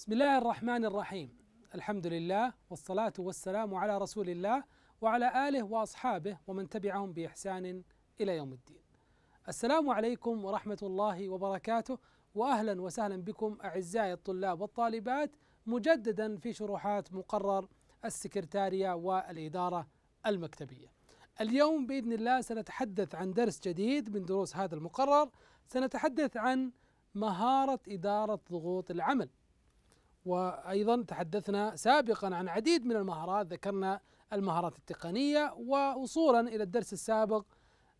بسم الله الرحمن الرحيم الحمد لله والصلاة والسلام على رسول الله وعلى آله وأصحابه ومن تبعهم بإحسان إلى يوم الدين السلام عليكم ورحمة الله وبركاته وأهلا وسهلا بكم أعزائي الطلاب والطالبات مجددا في شروحات مقرر السكرتارية والإدارة المكتبية اليوم بإذن الله سنتحدث عن درس جديد من دروس هذا المقرر سنتحدث عن مهارة إدارة ضغوط العمل وايضا تحدثنا سابقا عن عديد من المهارات ذكرنا المهارات التقنيه ووصولا الى الدرس السابق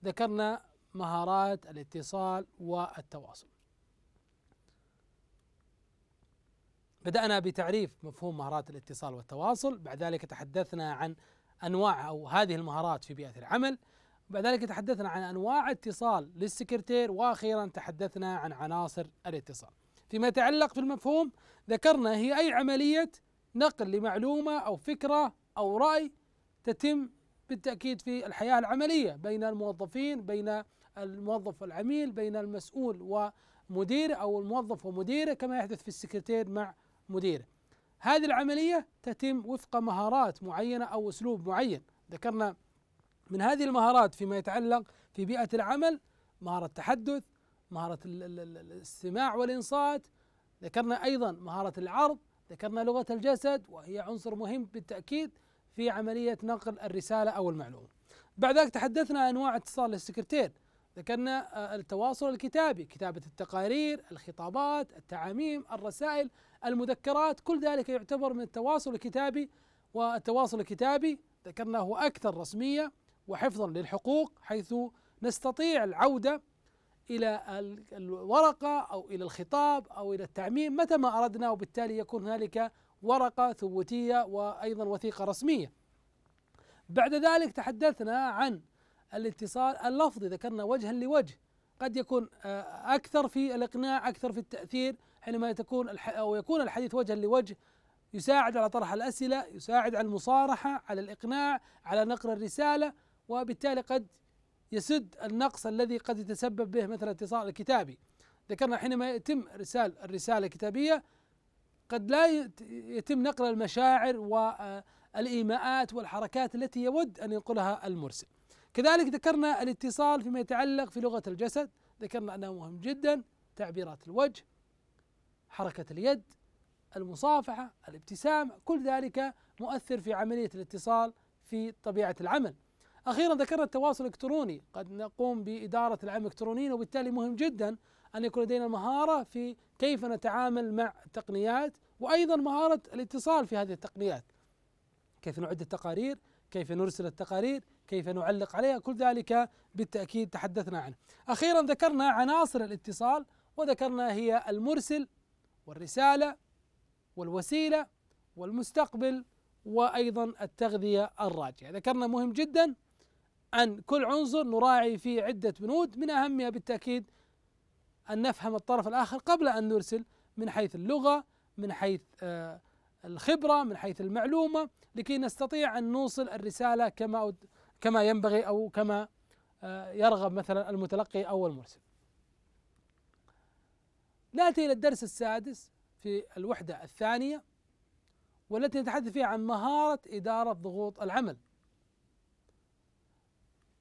ذكرنا مهارات الاتصال والتواصل. بدأنا بتعريف مفهوم مهارات الاتصال والتواصل، بعد ذلك تحدثنا عن انواع او هذه المهارات في بيئه العمل، بعد ذلك تحدثنا عن انواع اتصال للسكرتير واخيرا تحدثنا عن عناصر الاتصال. فيما يتعلق في المفهوم ذكرنا هي أي عملية نقل لمعلومة أو فكرة أو رأي تتم بالتأكيد في الحياة العملية بين الموظفين بين الموظف والعميل بين المسؤول ومديره أو الموظف ومديره كما يحدث في السكرتير مع مديره هذه العملية تتم وفق مهارات معينة أو أسلوب معين ذكرنا من هذه المهارات فيما يتعلق في بيئة العمل مهارة تحدث مهارة الاستماع والإنصات ذكرنا أيضا مهارة العرض ذكرنا لغة الجسد وهي عنصر مهم بالتأكيد في عملية نقل الرسالة أو المعلومة بعد ذلك تحدثنا أنواع اتصال السكرتير ذكرنا آه، التواصل الكتابي كتابة التقارير الخطابات التعاميم الرسائل المذكرات كل ذلك يعتبر من التواصل الكتابي والتواصل الكتابي ذكرنا هو أكثر رسمية وحفظا للحقوق حيث نستطيع العودة إلى الورقة أو إلى الخطاب أو إلى التعميم متى ما أردنا وبالتالي يكون هنالك ورقة ثبوتية وأيضا وثيقة رسمية بعد ذلك تحدثنا عن الاتصال اللفظي ذكرنا وجها لوجه قد يكون آه، أكثر في الإقناع أكثر في التأثير حينما تكون أو يكون الحديث وجها لوجه يساعد على طرح الأسئلة يساعد على المصارحة على الإقناع على نقل الرسالة وبالتالي قد يسد النقص الذي قد يتسبب به مثلا الاتصال الكتابي ذكرنا حينما يتم ارسال الرساله الكتابيه قد لا يتم نقل المشاعر والايماءات آه، والحركات التي يود ان ينقلها المرسل. كذلك ذكرنا الاتصال فيما يتعلق في لغه الجسد، ذكرنا انه مهم جدا تعبيرات الوجه، حركه اليد، المصافحه، الابتسامه، كل ذلك مؤثر في عمليه الاتصال في طبيعه العمل. أخيرا ذكرنا التواصل الإلكتروني قد نقوم بإدارة العمل الإلكتروني وبالتالي مهم جدا أن يكون لدينا مهارة في كيف نتعامل مع التقنيات وأيضا مهارة الاتصال في هذه التقنيات كيف نعد التقارير كيف نرسل التقارير كيف نعلق عليها كل ذلك بالتأكيد تحدثنا عنه أخيرا ذكرنا عناصر الاتصال وذكرنا هي المرسل والرسالة والوسيلة والمستقبل وأيضا التغذية الراجعة ذكرنا مهم جدا عن كل عنصر نراعي فيه عدة بنود من أهمها بالتأكيد أن نفهم الطرف الآخر قبل أن نرسل من حيث اللغة من حيث آه، الخبرة من حيث المعلومة لكي نستطيع أن نوصل الرسالة كما كما ينبغي أو كما آه، يرغب مثلا المتلقي أو المرسل نأتي إلى الدرس السادس في الوحدة الثانية والتي نتحدث فيها عن مهارة إدارة ضغوط العمل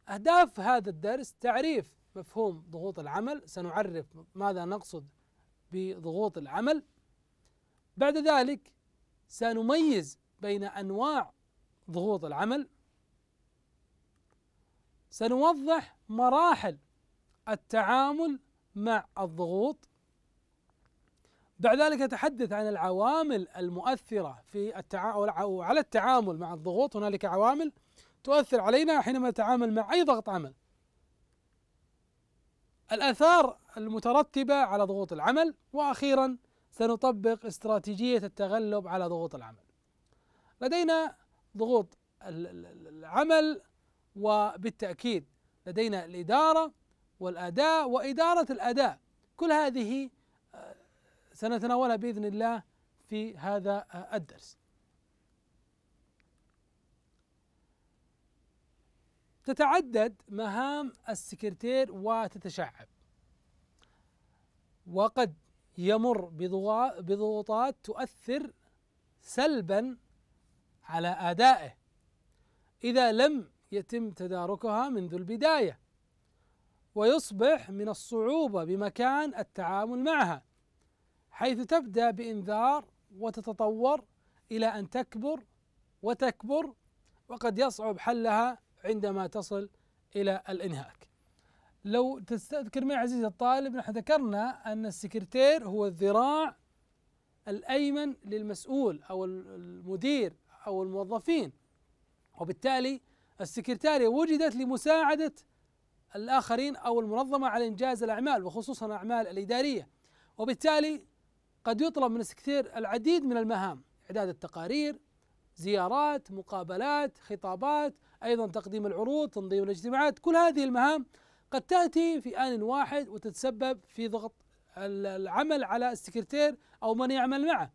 أهداف هذا الدرس تعريف مفهوم ضغوط العمل سنعرف ماذا نقصد بضغوط العمل بعد ذلك سنميز بين أنواع ضغوط العمل سنوضح مراحل التعامل مع الضغوط بعد ذلك نتحدث عن العوامل المؤثرة في التعامل أو على التعامل مع الضغوط هنالك عوامل تؤثر علينا حينما نتعامل مع أي ضغط عمل الآثار المترتبة على ضغوط العمل وأخيرا سنطبق استراتيجية التغلب على ضغوط العمل لدينا ضغوط العمل وبالتأكيد لدينا الإدارة والأداء وإدارة الأداء كل هذه آه، سنتناولها بإذن الله في هذا آه، الدرس تتعدد مهام السكرتير وتتشعب وقد يمر بضغوطات تؤثر سلبا على ادائه اذا لم يتم تداركها منذ البدايه ويصبح من الصعوبه بمكان التعامل معها حيث تبدا بانذار وتتطور الى ان تكبر وتكبر وقد يصعب حلها عندما تصل إلى الإنهاك لو تستذكر معي عزيزي الطالب نحن ذكرنا أن السكرتير هو الذراع الأيمن للمسؤول أو المدير أو الموظفين وبالتالي السكرتارية وجدت لمساعدة الآخرين أو المنظمة على إنجاز الأعمال وخصوصا الأعمال الإدارية وبالتالي قد يطلب من السكرتير العديد من المهام إعداد التقارير زيارات مقابلات خطابات أيضا تقديم العروض تنظيم الاجتماعات كل هذه المهام قد تأتي في آن واحد وتتسبب في ضغط العمل على السكرتير أو من يعمل معه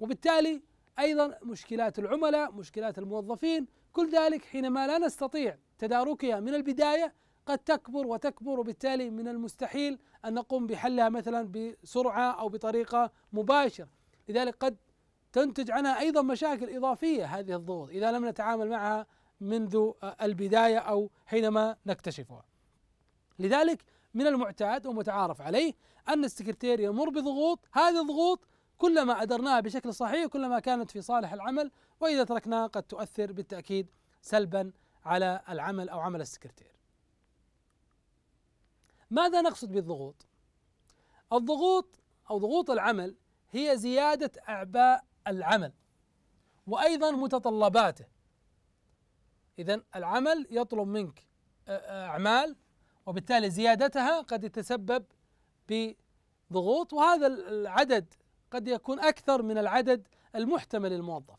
وبالتالي أيضا مشكلات العملاء مشكلات الموظفين كل ذلك حينما لا نستطيع تداركها من البداية قد تكبر وتكبر وبالتالي من المستحيل أن نقوم بحلها مثلا بسرعة أو بطريقة مباشرة لذلك قد تنتج عنها أيضا مشاكل إضافية هذه الضغوط إذا لم نتعامل معها منذ آه، البداية أو حينما نكتشفها لذلك من المعتاد ومتعارف عليه أن السكرتير يمر بضغوط هذه الضغوط كلما أدرناها بشكل صحيح كلما كانت في صالح العمل وإذا تركناها قد تؤثر بالتأكيد سلبا على العمل أو عمل السكرتير ماذا نقصد بالضغوط؟ الضغوط أو ضغوط العمل هي زيادة أعباء العمل وايضا متطلباته اذا العمل يطلب منك آه، آه، اعمال وبالتالي زيادتها قد يتسبب بضغوط وهذا العدد قد يكون اكثر من العدد المحتمل للموظف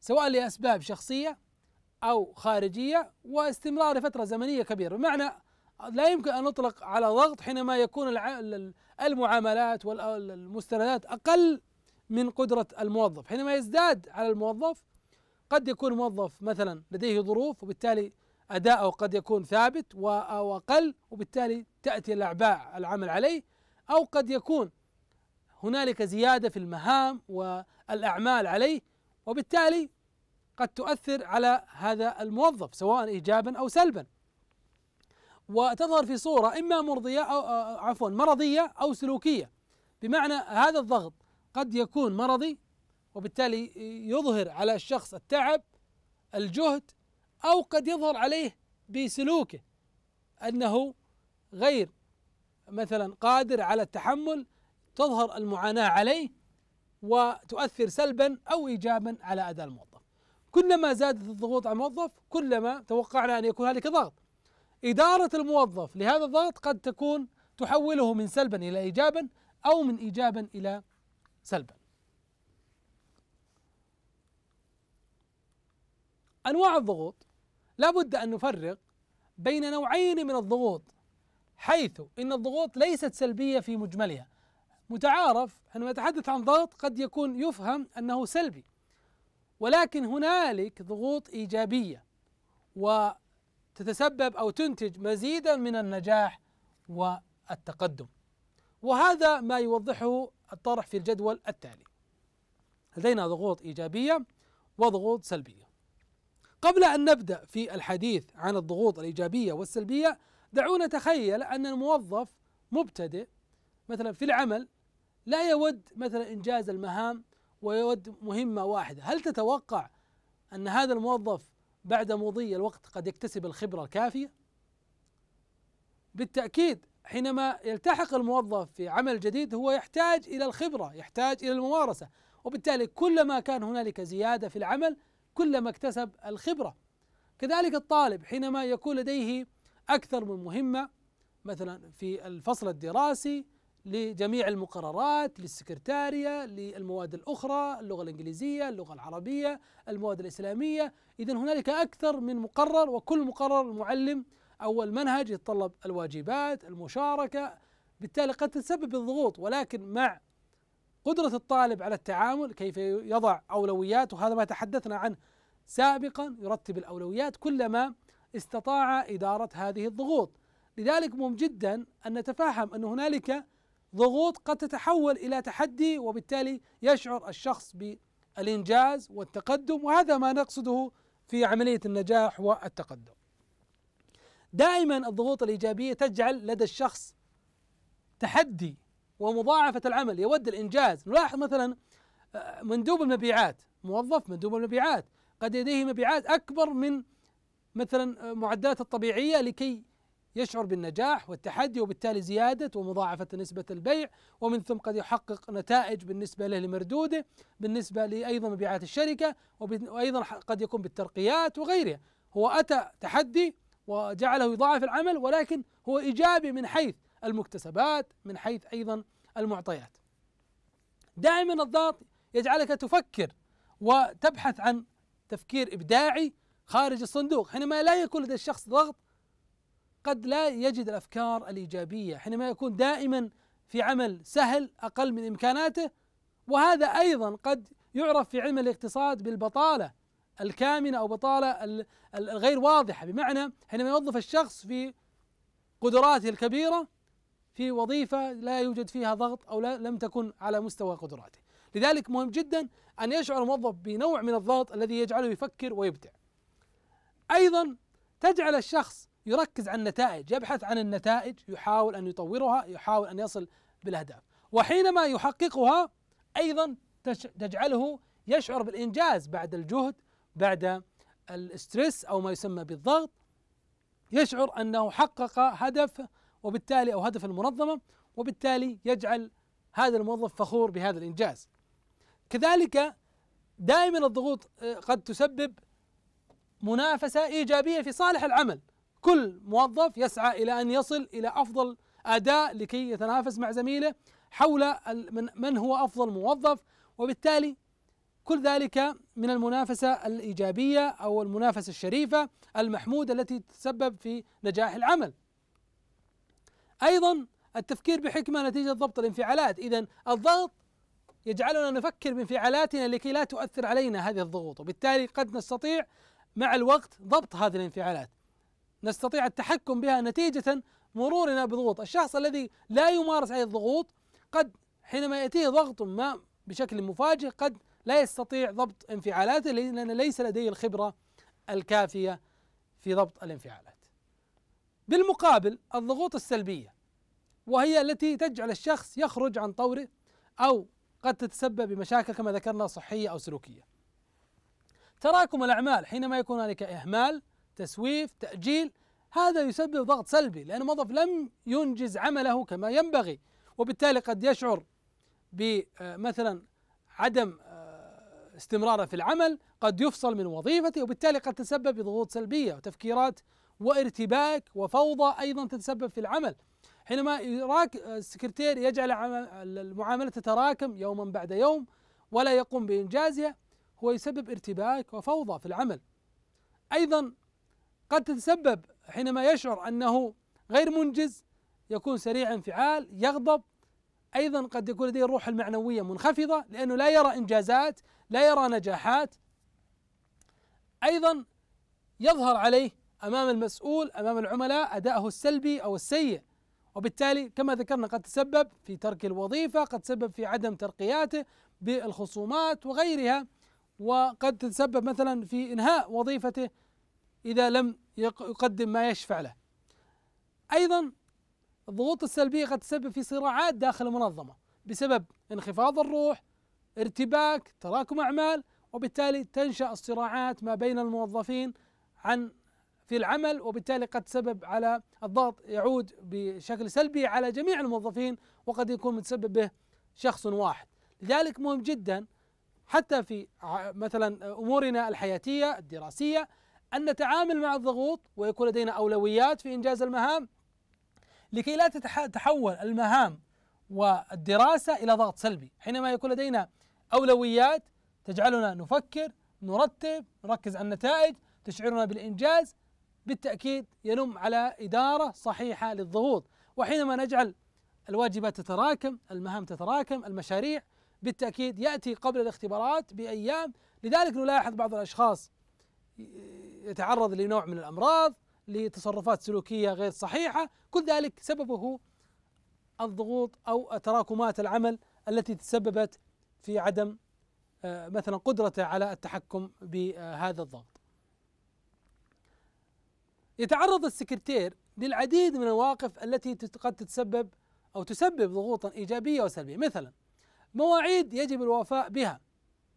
سواء لاسباب شخصيه او خارجيه واستمرار لفتره زمنيه كبيره بمعنى لا يمكن ان نطلق على ضغط حينما يكون المعاملات والمستندات اقل من قدرة الموظف حينما يزداد على الموظف قد يكون موظف مثلا لديه ظروف وبالتالي أداؤه قد يكون ثابت أو أقل وبالتالي تأتي الأعباء العمل عليه أو قد يكون هنالك زيادة في المهام والأعمال عليه وبالتالي قد تؤثر على هذا الموظف سواء إيجابا أو سلبا وتظهر في صورة إما مرضية أو عفوا مرضية أو سلوكية بمعنى هذا الضغط قد يكون مرضي وبالتالي يظهر على الشخص التعب الجهد او قد يظهر عليه بسلوكه انه غير مثلا قادر على التحمل تظهر المعاناه عليه وتؤثر سلبا او ايجابا على اداء الموظف. كلما زادت الضغوط على الموظف كلما توقعنا ان يكون هنالك ضغط. اداره الموظف لهذا الضغط قد تكون تحوله من سلبا الى ايجابا او من ايجابا الى سلبا أنواع الضغوط لابد أن نفرق بين نوعين من الضغوط حيث إن الضغوط ليست سلبية في مجملها متعارف حينما نتحدث عن ضغط قد يكون يفهم أنه سلبي ولكن هنالك ضغوط إيجابية وتتسبب أو تنتج مزيدا من النجاح والتقدم وهذا ما يوضحه الطرح في الجدول التالي لدينا ضغوط إيجابية وضغوط سلبية قبل أن نبدأ في الحديث عن الضغوط الإيجابية والسلبية دعونا نتخيل أن الموظف مبتدئ مثلا في العمل لا يود مثلا إنجاز المهام ويود مهمة واحدة هل تتوقع أن هذا الموظف بعد مضي الوقت قد يكتسب الخبرة الكافية؟ بالتأكيد حينما يلتحق الموظف في عمل جديد هو يحتاج الى الخبره، يحتاج الى الممارسه، وبالتالي كلما كان هنالك زياده في العمل كلما اكتسب الخبره. كذلك الطالب حينما يكون لديه اكثر من مهمه مثلا في الفصل الدراسي لجميع المقررات للسكرتارية للمواد الأخرى اللغة الإنجليزية اللغة العربية المواد الإسلامية إذا هنالك أكثر من مقرر وكل مقرر المعلم أول منهج يتطلب الواجبات المشاركة بالتالي قد تسبب الضغوط ولكن مع قدرة الطالب على التعامل كيف يضع أولويات وهذا ما تحدثنا عنه سابقا يرتب الأولويات كلما استطاع إدارة هذه الضغوط لذلك مهم جدا أن نتفهم أن هنالك ضغوط قد تتحول إلى تحدي وبالتالي يشعر الشخص بالإنجاز والتقدم وهذا ما نقصده في عملية النجاح والتقدم دائما الضغوط الايجابيه تجعل لدى الشخص تحدي ومضاعفه العمل يود الانجاز نلاحظ مثلا آه، مندوب المبيعات موظف مندوب المبيعات قد لديه مبيعات اكبر من مثلا آه، معدات الطبيعيه لكي يشعر بالنجاح والتحدي وبالتالي زيادة ومضاعفة نسبة البيع ومن ثم قد يحقق نتائج بالنسبة له لمردوده بالنسبة لأيضا مبيعات الشركة وأيضا قد يكون بالترقيات وغيرها هو أتى تحدي وجعله يضاعف العمل ولكن هو إيجابي من حيث المكتسبات من حيث أيضا المعطيات دائما الضغط يجعلك تفكر وتبحث عن تفكير إبداعي خارج الصندوق حينما لا يكون لدى الشخص ضغط قد لا يجد الأفكار الإيجابية حينما يكون دائما في عمل سهل أقل من إمكاناته وهذا أيضا قد يعرف في علم الاقتصاد بالبطالة الكامنه او بطاله الغير واضحه بمعنى حينما يوظف الشخص في قدراته الكبيره في وظيفه لا يوجد فيها ضغط او لا لم تكن على مستوى قدراته لذلك مهم جدا ان يشعر الموظف بنوع من الضغط الذي يجعله يفكر ويبدع ايضا تجعل الشخص يركز عن النتائج يبحث عن النتائج يحاول ان يطورها يحاول ان يصل بالاهداف وحينما يحققها ايضا تجعله يشعر بالانجاز بعد الجهد بعد الاسترس أو ما يسمى بالضغط يشعر أنه حقق هدف وبالتالي أو هدف المنظمة وبالتالي يجعل هذا الموظف فخور بهذا الإنجاز كذلك دائما الضغوط آه، قد تسبب منافسة إيجابية في صالح العمل كل موظف يسعى إلى أن يصل إلى أفضل أداء لكي يتنافس مع زميله حول من هو أفضل موظف وبالتالي كل ذلك من المنافسة الإيجابية أو المنافسة الشريفة المحمودة التي تتسبب في نجاح العمل أيضا التفكير بحكمة نتيجة ضبط الانفعالات إذا الضغط يجعلنا نفكر بانفعالاتنا لكي لا تؤثر علينا هذه الضغوط وبالتالي قد نستطيع مع الوقت ضبط هذه الانفعالات نستطيع التحكم بها نتيجة مرورنا بضغوط الشخص الذي لا يمارس هذه الضغوط قد حينما يأتيه ضغط ما بشكل مفاجئ قد لا يستطيع ضبط انفعالاته لأن ليس لديه الخبرة الكافية في ضبط الانفعالات بالمقابل الضغوط السلبية وهي التي تجعل الشخص يخرج عن طوره أو قد تتسبب بمشاكل كما ذكرنا صحية أو سلوكية تراكم الأعمال حينما يكون هناك إهمال تسويف تأجيل هذا يسبب ضغط سلبي لأن الموظف لم ينجز عمله كما ينبغي وبالتالي قد يشعر بمثلا عدم استمراره في العمل قد يفصل من وظيفته وبالتالي قد تسبب بضغوط سلبية وتفكيرات وارتباك وفوضى أيضا تتسبب في العمل حينما يراك السكرتير يجعل المعاملة تتراكم يوما بعد يوم ولا يقوم بإنجازها هو يسبب ارتباك وفوضى في العمل أيضا قد تتسبب حينما يشعر أنه غير منجز يكون سريع انفعال يغضب ايضا قد يكون لديه الروح المعنويه منخفضه لانه لا يرى انجازات لا يرى نجاحات ايضا يظهر عليه امام المسؤول امام العملاء اداءه السلبي او السيء وبالتالي كما ذكرنا قد تسبب في ترك الوظيفه قد تسبب في عدم ترقياته بالخصومات وغيرها وقد تتسبب مثلا في انهاء وظيفته اذا لم يقدم ما يشفع له ايضا الضغوط السلبيه قد تسبب في صراعات داخل المنظمه بسبب انخفاض الروح ارتباك تراكم أعمال وبالتالي تنشأ الصراعات ما بين الموظفين عن في العمل وبالتالي قد تسبب على الضغط يعود بشكل سلبي على جميع الموظفين وقد يكون متسبب به شخص واحد لذلك مهم جدا حتى في مثلا امورنا الحياتيه الدراسيه ان نتعامل مع الضغوط ويكون لدينا اولويات في انجاز المهام لكي لا تتحول المهام والدراسة إلى ضغط سلبي حينما يكون لدينا أولويات تجعلنا نفكر نرتب نركز على النتائج تشعرنا بالإنجاز بالتأكيد ينم على إدارة صحيحة للضغوط وحينما نجعل الواجبات تتراكم المهام تتراكم المشاريع بالتأكيد يأتي قبل الاختبارات بأيام لذلك نلاحظ بعض الأشخاص يتعرض لنوع من الأمراض لتصرفات سلوكية غير صحيحة كل ذلك سببه الضغوط او تراكمات العمل التي تسببت في عدم آه، مثلا قدرته على التحكم بهذا الضغط. يتعرض السكرتير للعديد من المواقف التي قد تتسبب او تسبب ضغوطا ايجابيه وسلبيه، مثلا مواعيد يجب الوفاء بها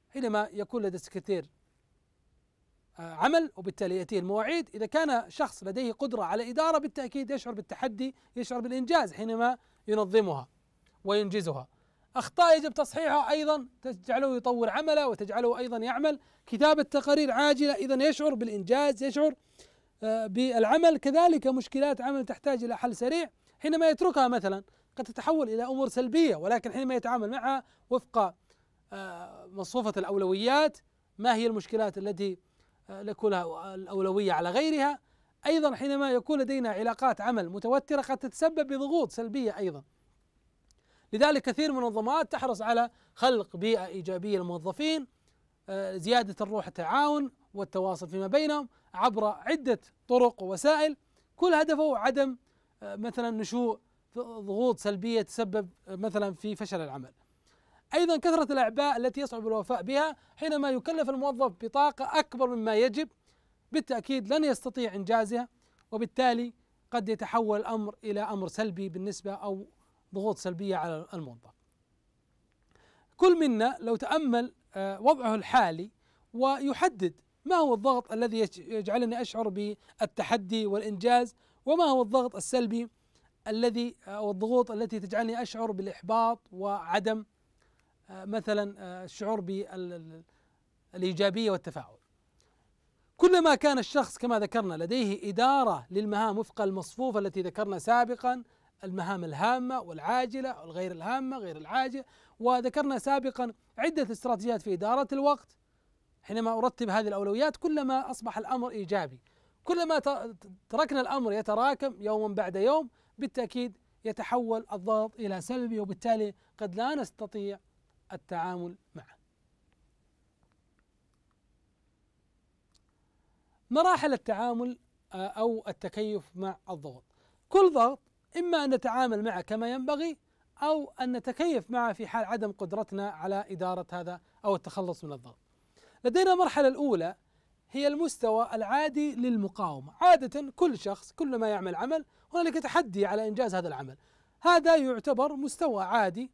حينما يكون لدى السكرتير آه، عمل وبالتالي يأتيه المواعيد إذا كان شخص لديه قدرة على إدارة بالتأكيد يشعر بالتحدي يشعر بالإنجاز حينما ينظمها وينجزها أخطاء يجب تصحيحها أيضا تجعله يطور عمله وتجعله أيضا يعمل كتابة تقارير عاجلة إذا يشعر بالإنجاز يشعر آه، بالعمل كذلك مشكلات عمل تحتاج إلى حل سريع حينما يتركها مثلا قد تتحول إلى أمور سلبية ولكن حينما يتعامل معها وفق آه، مصفوفة الأولويات ما هي المشكلات التي آه، لكلها الأولوية على غيرها أيضا حينما يكون لدينا علاقات عمل متوترة قد تتسبب بضغوط سلبية أيضا لذلك كثير من المنظمات تحرص على خلق بيئة إيجابية للموظفين آه، زيادة الروح التعاون والتواصل فيما بينهم عبر عدة طرق ووسائل كل هدفه عدم آه، مثلا نشوء ضغوط سلبية تسبب آه، مثلا في فشل العمل أيضا كثرة الأعباء التي يصعب الوفاء بها حينما يكلف الموظف بطاقة أكبر مما يجب بالتأكيد لن يستطيع إنجازها وبالتالي قد يتحول الأمر إلى أمر سلبي بالنسبة أو ضغوط سلبية على الموظف كل منا لو تأمل آه، وضعه الحالي ويحدد ما هو الضغط الذي يجعلني أشعر بالتحدي والإنجاز وما هو الضغط السلبي الذي آه، أو الضغوط التي تجعلني أشعر بالإحباط وعدم آه، مثلا الشعور بالإيجابية والتفاعل كلما كان الشخص كما ذكرنا لديه إدارة للمهام وفق المصفوفة التي ذكرنا سابقا المهام الهامة والعاجلة والغير الهامة غير العاجلة وذكرنا سابقا عدة استراتيجيات في إدارة الوقت حينما أرتب هذه الأولويات كلما أصبح الأمر إيجابي كلما تركنا الأمر يتراكم يوما بعد يوم بالتأكيد يتحول الضغط إلى سلبي وبالتالي قد لا نستطيع التعامل معه مراحل التعامل آه، أو التكيف مع الضغط كل ضغط إما أن نتعامل معه كما ينبغي أو أن نتكيف معه في حال عدم قدرتنا على إدارة هذا أو التخلص من الضغط لدينا المرحلة الأولى هي المستوى العادي للمقاومة عادة كل شخص كلما يعمل عمل هنالك تحدي على إنجاز هذا العمل هذا يعتبر مستوى عادي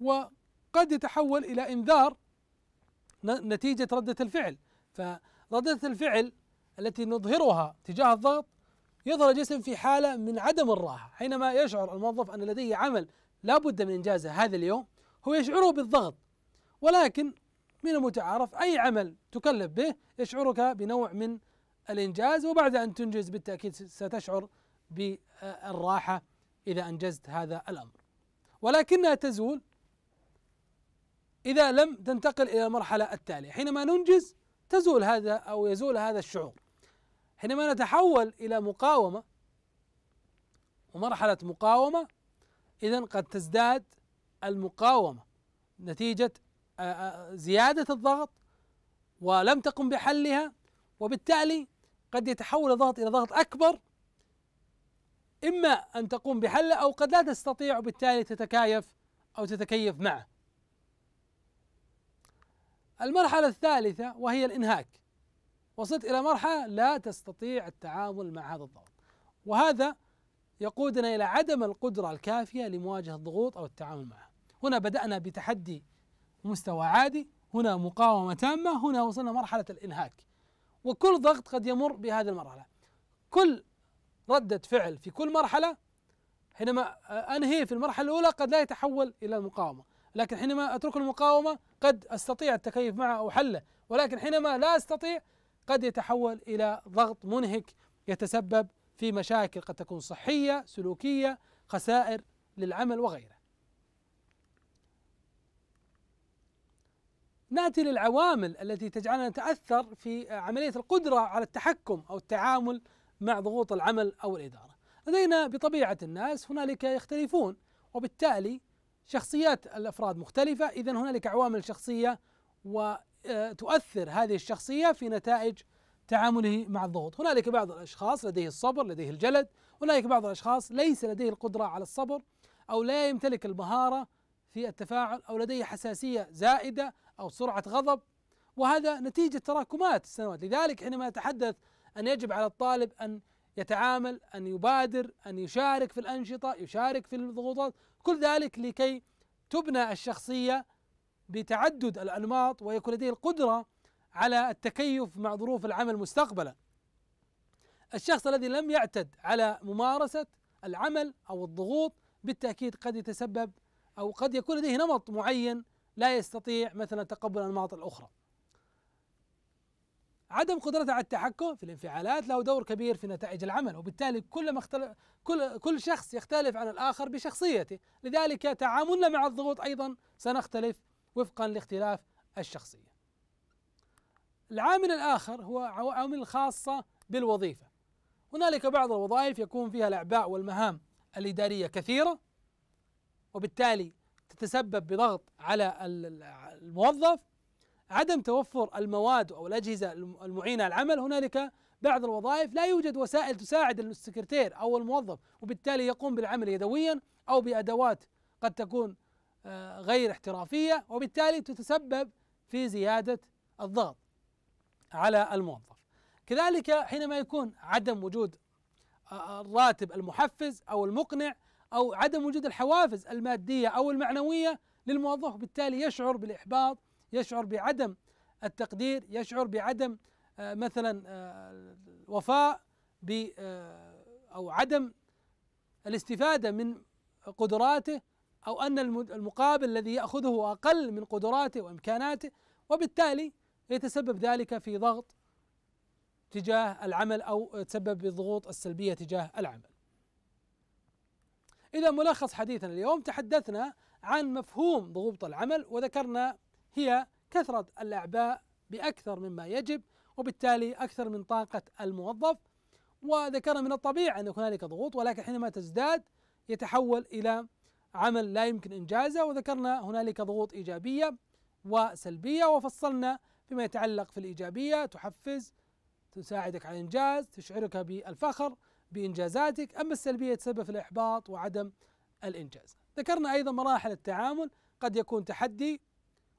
وقد يتحول إلى إنذار نتيجة ردة الفعل فردة الفعل التي نظهرها تجاه الضغط يظهر الجسم في حالة من عدم الراحة حينما يشعر الموظف أن لديه عمل لا بد من إنجازه هذا اليوم هو يشعره بالضغط ولكن من المتعارف أي عمل تكلف به يشعرك بنوع من الإنجاز وبعد أن تنجز بالتأكيد ستشعر بالراحة إذا أنجزت هذا الأمر ولكنها تزول إذا لم تنتقل إلى المرحلة التالية حينما ننجز تزول هذا أو يزول هذا الشعور حينما نتحول إلى مقاومة ومرحلة مقاومة إذا قد تزداد المقاومة نتيجة زيادة الضغط ولم تقم بحلها وبالتالي قد يتحول الضغط إلى ضغط أكبر إما أن تقوم بحله أو قد لا تستطيع وبالتالي تتكايف أو تتكيف معه المرحلة الثالثة وهي الإنهاك وصلت إلى مرحلة لا تستطيع التعامل مع هذا الضغط وهذا يقودنا إلى عدم القدرة الكافية لمواجهة الضغوط أو التعامل معها هنا بدأنا بتحدي مستوى عادي هنا مقاومة تامة هنا وصلنا مرحلة الإنهاك وكل ضغط قد يمر بهذه المرحلة كل ردة فعل في كل مرحلة حينما أنهي في المرحلة الأولى قد لا يتحول إلى المقاومة لكن حينما أترك المقاومة قد أستطيع التكيف معه أو حله ولكن حينما لا أستطيع قد يتحول الى ضغط منهك يتسبب في مشاكل قد تكون صحيه سلوكيه خسائر للعمل وغيره ناتي للعوامل التي تجعلنا نتاثر في عمليه القدره على التحكم او التعامل مع ضغوط العمل او الاداره. لدينا بطبيعه الناس هنالك يختلفون وبالتالي شخصيات الافراد مختلفه اذا هنالك عوامل شخصيه و آه، تؤثر هذه الشخصية في نتائج تعامله مع الضغوط هنالك بعض الأشخاص لديه الصبر لديه الجلد هنالك بعض الأشخاص ليس لديه القدرة على الصبر أو لا يمتلك المهارة في التفاعل أو لديه حساسية زائدة أو سرعة غضب وهذا نتيجة تراكمات السنوات لذلك حينما نتحدث أن يجب على الطالب أن يتعامل أن يبادر أن يشارك في الأنشطة يشارك في الضغوطات كل ذلك لكي تبنى الشخصية بتعدد الأنماط ويكون لديه القدرة على التكيف مع ظروف العمل مستقبلا الشخص الذي لم يعتد على ممارسة العمل أو الضغوط بالتأكيد قد يتسبب أو قد يكون لديه نمط معين لا يستطيع مثلا تقبل الأنماط الأخرى عدم قدرته على التحكم في الانفعالات له دور كبير في نتائج العمل وبالتالي كل اختلف كل كل شخص يختلف عن الاخر بشخصيته لذلك تعاملنا مع الضغوط ايضا سنختلف وفقا لاختلاف الشخصية العامل الآخر هو عوامل خاصة بالوظيفة هنالك بعض الوظائف يكون فيها الأعباء والمهام الإدارية كثيرة وبالتالي تتسبب بضغط على الموظف عدم توفر المواد أو الأجهزة المعينة على العمل هنالك بعض الوظائف لا يوجد وسائل تساعد السكرتير أو الموظف وبالتالي يقوم بالعمل يدويا أو بأدوات قد تكون آه، غير احترافية وبالتالي تتسبب في زيادة الضغط على الموظف كذلك حينما يكون عدم وجود آه، آه، الراتب المحفز أو المقنع أو عدم وجود الحوافز المادية أو المعنوية للموظف بالتالي يشعر بالإحباط يشعر بعدم التقدير يشعر بعدم مثلا الوفاء ب أو عدم الاستفادة من قدراته أو أن المقابل الذي يأخذه أقل من قدراته وإمكاناته وبالتالي يتسبب ذلك في ضغط تجاه العمل أو تسبب بالضغوط السلبية تجاه العمل إذا ملخص حديثنا اليوم تحدثنا عن مفهوم ضغوط العمل وذكرنا هي كثرة الأعباء بأكثر مما يجب وبالتالي أكثر من طاقة الموظف وذكرنا من الطبيعي أن هنالك ضغوط ولكن حينما تزداد يتحول إلى عمل لا يمكن إنجازه وذكرنا هنالك ضغوط إيجابية وسلبية وفصلنا فيما يتعلق في الإيجابية تحفز تساعدك على الإنجاز تشعرك بالفخر بإنجازاتك أما السلبية تسبب في الإحباط وعدم الإنجاز ذكرنا أيضا مراحل التعامل قد يكون تحدي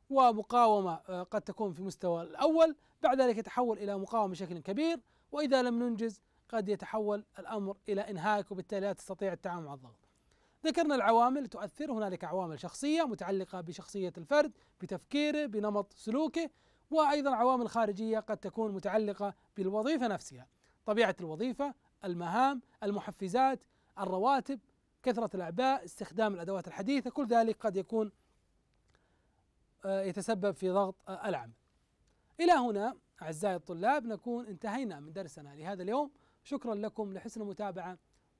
ومقاومة آه، قد تكون في مستوى الأول بعد ذلك يتحول إلى مقاومة بشكل كبير وإذا لم ننجز قد يتحول الأمر إلى إنهاك وبالتالي لا تستطيع التعامل مع الضغط ذكرنا العوامل تؤثر هنالك عوامل شخصية متعلقة بشخصية الفرد بتفكيره بنمط سلوكه وأيضا عوامل خارجية قد تكون متعلقة بالوظيفة نفسها طبيعة الوظيفة المهام المحفزات الرواتب كثرة الأعباء استخدام الأدوات الحديثة كل ذلك قد يكون آه، يتسبب في ضغط آه، العمل إلى هنا أعزائي الطلاب نكون انتهينا من درسنا لهذا اليوم شكرا لكم لحسن المتابعة